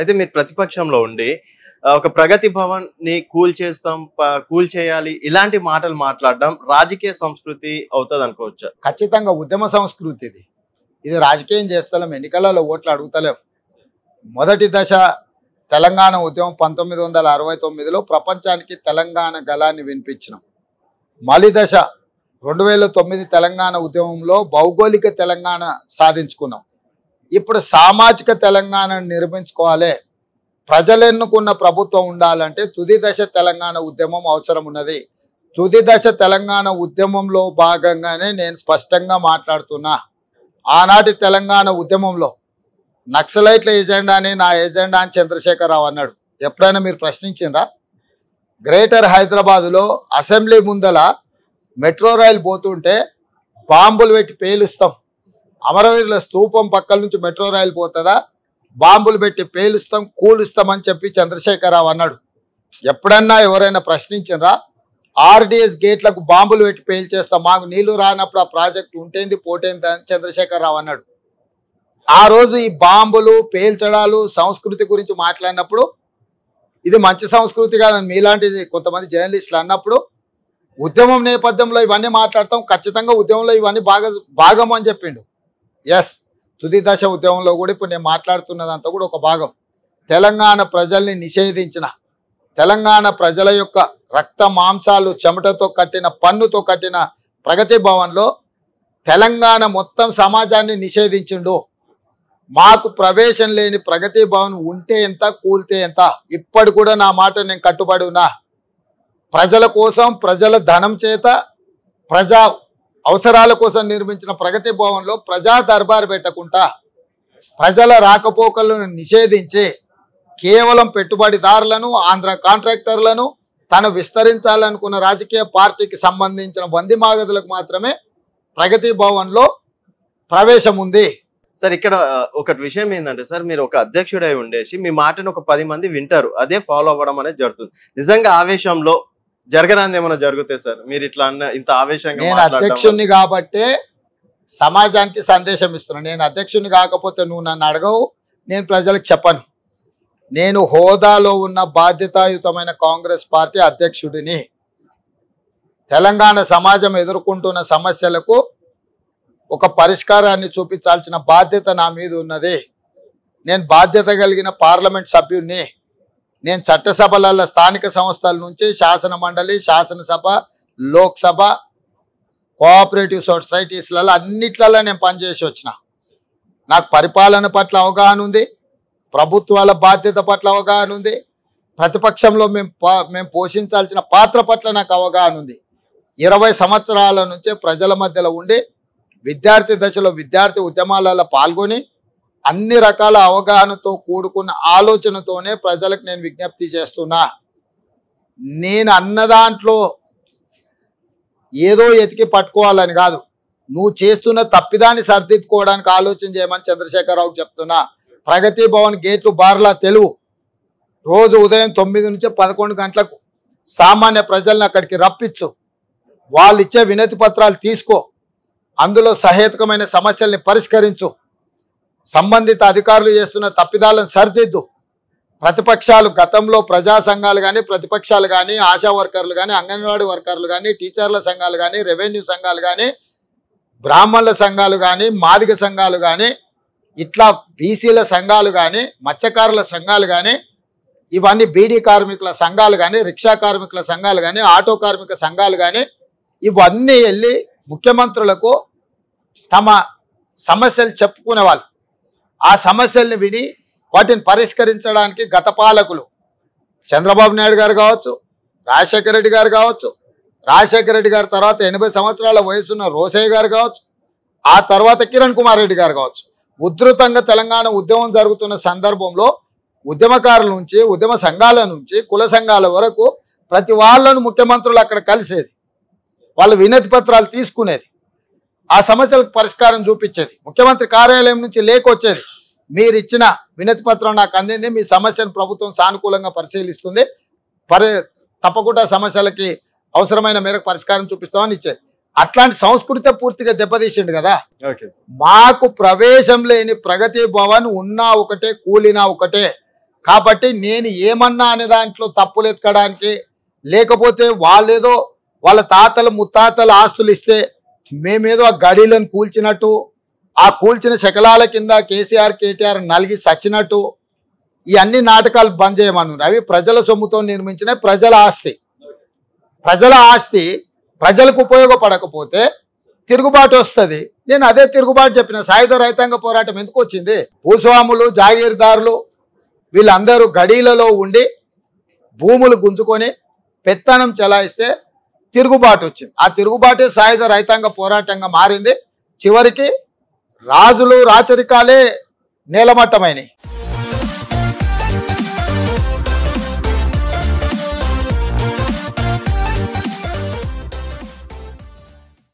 అయితే మీరు ప్రతిపక్షంలో ఉండి ఒక ప్రగతి భవన్ ని కూల్ చేస్తాం కూల్ చేయాలి ఇలాంటి మాటలు మాట్లాడడం రాజకీయ సంస్కృతి అవుతుంది అనుకోవచ్చు ఖచ్చితంగా ఉద్యమ సంస్కృతి ఇది ఇది రాజకీయం చేస్తలేం ఎన్నికలలో ఓట్లు అడుగుతలేం మొదటి దశ తెలంగాణ ఉద్యమం పంతొమ్మిది వందల అరవై తొమ్మిదిలో ప్రపంచానికి తెలంగాణ గళాన్ని వినిపించినాం మలి దశ రెండు వేల తొమ్మిది తెలంగాణ ఉద్యమంలో భౌగోళిక తెలంగాణ సాధించుకున్నాం ఇప్పుడు సామాజిక తెలంగాణను నిర్మించుకోవాలి ప్రజలు ఎన్నుకున్న ప్రభుత్వం ఉండాలంటే తుది దశ తెలంగాణ ఉద్యమం అవసరం ఉన్నది తుది దశ తెలంగాణ ఉద్యమంలో భాగంగానే నేను స్పష్టంగా మాట్లాడుతున్నా ఆనాటి తెలంగాణ ఉద్యమంలో నక్సలైట్ల ఏజెండాని నా ఎజెండా అని చంద్రశేఖరరావు అన్నాడు ఎప్పుడైనా మీరు ప్రశ్నించిండ్రా గ్రేటర్ హైదరాబాదులో అసెంబ్లీ ముందల మెట్రో రైలు పోతుంటే బాంబులు పెట్టి పేలుస్తాం అమరవీరుల స్తూపం పక్కల నుంచి మెట్రో రైలు పోతుందా బాంబులు పెట్టి పేలుస్తాం కూలుస్తామని చెప్పి చంద్రశేఖరరావు అన్నాడు ఎప్పుడన్నా ఎవరైనా ప్రశ్నించినరా ఆర్డిఎస్ గేట్లకు బాంబులు పెట్టి పేల్చేస్తాం మాకు నీళ్లు రానప్పుడు ఆ ప్రాజెక్ట్ ఉంటేంది పోటేంది అని చంద్రశేఖరరావు అన్నాడు ఆ రోజు ఈ బాంబులు పేల్చడాలు సంస్కృతి గురించి మాట్లాడినప్పుడు ఇది మంచి సంస్కృతి కాదని మీలాంటి కొంతమంది జర్నలిస్టులు అన్నప్పుడు ఉద్యమం నేపథ్యంలో ఇవన్నీ మాట్లాడతాం ఖచ్చితంగా ఉద్యమంలో ఇవన్నీ బాగా భాగం అని చెప్పిండు ఎస్ తుది దశ ఉద్యమంలో కూడా ఇప్పుడు నేను మాట్లాడుతున్నదంతా కూడా ఒక భాగం తెలంగాణ ప్రజల్ని నిషేధించిన తెలంగాణ ప్రజల యొక్క రక్త మాంసాలు చెమటతో కట్టిన పన్నుతో కట్టిన ప్రగతి భవన్లో తెలంగాణ మొత్తం సమాజాన్ని నిషేధించిండు మాకు ప్రవేశం లేని ప్రగతి భవన్ ఉంటే ఎంత కూల్తే ఎంత ఇప్పటి కూడా నా మాట నేను కట్టుబడి ఉన్నా ప్రజల కోసం ప్రజల ధనం చేత ప్రజా అవసరాల కోసం నిర్మించిన ప్రగతి భవన్లో ప్రజా దర్బారు పెట్టకుండా ప్రజల రాకపోకలను నిషేధించి కేవలం పెట్టుబడిదారులను ఆంధ్ర కాంట్రాక్టర్లను తను విస్తరించాలనుకున్న రాజకీయ పార్టీకి సంబంధించిన వంది మాగదులకు మాత్రమే ప్రగతి భవన్లో ప్రవేశం ఉంది సార్ ఇక్కడ ఒక విషయం ఏంటంటే సార్ మీరు ఒక అధ్యక్షుడై ఉండేసి మీ మాటను ఒక పది మంది వింటారు అదే ఫాలో అవ్వడం అనేది జరుగుతుంది నిజంగా ఆవేశంలో జరగరాంది ఏమైనా జరుగుతాయి సార్ మీరు ఇట్లా అన్న ఇంత ఆవేశంగా నేను అధ్యక్షుణ్ణి కాబట్టి సమాజానికి సందేశం ఇస్తున్నాను నేను అధ్యక్షుణ్ణి కాకపోతే నువ్వు నన్ను అడగవు నేను ప్రజలకు చెప్పను నేను హోదాలో ఉన్న బాధ్యతాయుతమైన కాంగ్రెస్ పార్టీ అధ్యక్షుడిని తెలంగాణ సమాజం ఎదుర్కొంటున్న సమస్యలకు ఒక పరిష్కారాన్ని చూపించాల్సిన బాధ్యత నా మీద ఉన్నది నేను బాధ్యత కలిగిన పార్లమెంట్ సభ్యుణ్ణి నేను చట్టసభలలో స్థానిక సంస్థల నుంచి శాసన మండలి శాసనసభ లోక్సభ కోఆపరేటివ్ సొసైటీస్లలో అన్నిట్లలో నేను పనిచేసి వచ్చిన నాకు పరిపాలన పట్ల అవగాహన ఉంది ప్రభుత్వాల బాధ్యత పట్ల అవగాహన ఉంది ప్రతిపక్షంలో మేము మేము పోషించాల్సిన పాత్ర పట్ల నాకు అవగాహన ఉంది ఇరవై సంవత్సరాల నుంచే ప్రజల మధ్యలో ఉండి విద్యార్థి దశలో విద్యార్థి ఉద్యమాలలో పాల్గొని అన్ని రకాల అవగాహనతో కూడుకున్న ఆలోచనతోనే ప్రజలకు నేను విజ్ఞప్తి చేస్తున్నా నేను అన్న దాంట్లో ఏదో ఎతికి పట్టుకోవాలని కాదు నువ్వు చేస్తున్న తప్పిదాన్ని సరిదిద్దుకోవడానికి ఆలోచన చేయమని చంద్రశేఖరరావుకి చెప్తున్నా ప్రగతి భవన్ గేట్లు బార్లా తెలుగు రోజు ఉదయం తొమ్మిది నుంచి పదకొండు గంటలకు సామాన్య ప్రజలను అక్కడికి రప్పించు వాళ్ళు ఇచ్చే వినతి పత్రాలు తీసుకో అందులో సహేతుకమైన సమస్యల్ని పరిష్కరించు సంబంధిత అధికారులు చేస్తున్న తప్పిదాలను సరిదిద్దు ప్రతిపక్షాలు గతంలో ప్రజా సంఘాలు కానీ ప్రతిపక్షాలు కానీ ఆశా వర్కర్లు కానీ అంగన్వాడీ వర్కర్లు కానీ టీచర్ల సంఘాలు కానీ రెవెన్యూ సంఘాలు కానీ బ్రాహ్మణుల సంఘాలు కానీ మాదిక సంఘాలు కానీ ఇట్లా బీసీల సంఘాలు కానీ మత్స్యకారుల సంఘాలు కానీ ఇవన్నీ బీడీ కార్మికుల సంఘాలు కానీ రిక్షా కార్మికుల సంఘాలు కానీ ఆటో కార్మిక సంఘాలు కానీ ఇవన్నీ వెళ్ళి ముఖ్యమంత్రులకు తమ సమస్యలు చెప్పుకునే వాళ్ళు ఆ సమస్యల్ని విని వాటిని పరిష్కరించడానికి గత పాలకులు చంద్రబాబు నాయుడు గారు కావచ్చు రాజశేఖర రెడ్డి గారు కావచ్చు రాజశేఖర రెడ్డి గారి తర్వాత ఎనభై సంవత్సరాల వయసున్న రోసయ్య గారు కావచ్చు ఆ తర్వాత కిరణ్ కుమార్ రెడ్డి గారు కావచ్చు ఉధృతంగా తెలంగాణ ఉద్యమం జరుగుతున్న సందర్భంలో ఉద్యమకారుల నుంచి ఉద్యమ సంఘాల నుంచి కుల సంఘాల వరకు ప్రతి వాళ్ళను ముఖ్యమంత్రులు అక్కడ కలిసేది వాళ్ళు వినతి పత్రాలు తీసుకునేది ఆ సమస్యలకు పరిష్కారం చూపించేది ముఖ్యమంత్రి కార్యాలయం నుంచి లేకొచ్చేది మీరిచ్చిన వినతి పత్రం నాకు అందింది మీ సమస్యను ప్రభుత్వం సానుకూలంగా పరిశీలిస్తుంది పరి తప్పకుండా సమస్యలకి అవసరమైన మేరకు పరిష్కారం చూపిస్తామని ఇచ్చే అట్లాంటి సంస్కృతి పూర్తిగా దెబ్బతీసిండు కదా మాకు ప్రవేశం లేని ప్రగతి భవన్ ఉన్నా ఒకటే కూలినా ఒకటే కాబట్టి నేను ఏమన్నా అనే దాంట్లో తప్పులు ఎత్తుకడానికి లేకపోతే వాళ్ళేదో వాళ్ళ తాతలు ముత్తాతలు ఆస్తులు ఇస్తే మేమేదో ఆ గడీలను కూల్చినట్టు ఆ కూల్చిన శకలాల కింద కేసీఆర్ కేటీఆర్ నలిగి సచ్చినట్టు ఈ అన్ని నాటకాలు బంద్ చేయమన్నారు అవి ప్రజల సొమ్ముతో నిర్మించిన ప్రజల ఆస్తి ప్రజల ఆస్తి ప్రజలకు ఉపయోగపడకపోతే తిరుగుబాటు వస్తుంది నేను అదే తిరుగుబాటు చెప్పిన సాయుధ రైతాంగ పోరాటం ఎందుకు వచ్చింది భూస్వాములు జాగీర్దారులు వీళ్ళందరూ గడీలలో ఉండి భూములు గుంజుకొని పెత్తనం చెలాయిస్తే తిరుగుబాటు వచ్చింది ఆ తిరుగుబాటే సాయుధ రైతాంగ పోరాటంగా మారింది చివరికి రాజులు రాచరికాలే నేలమట్టమైనవి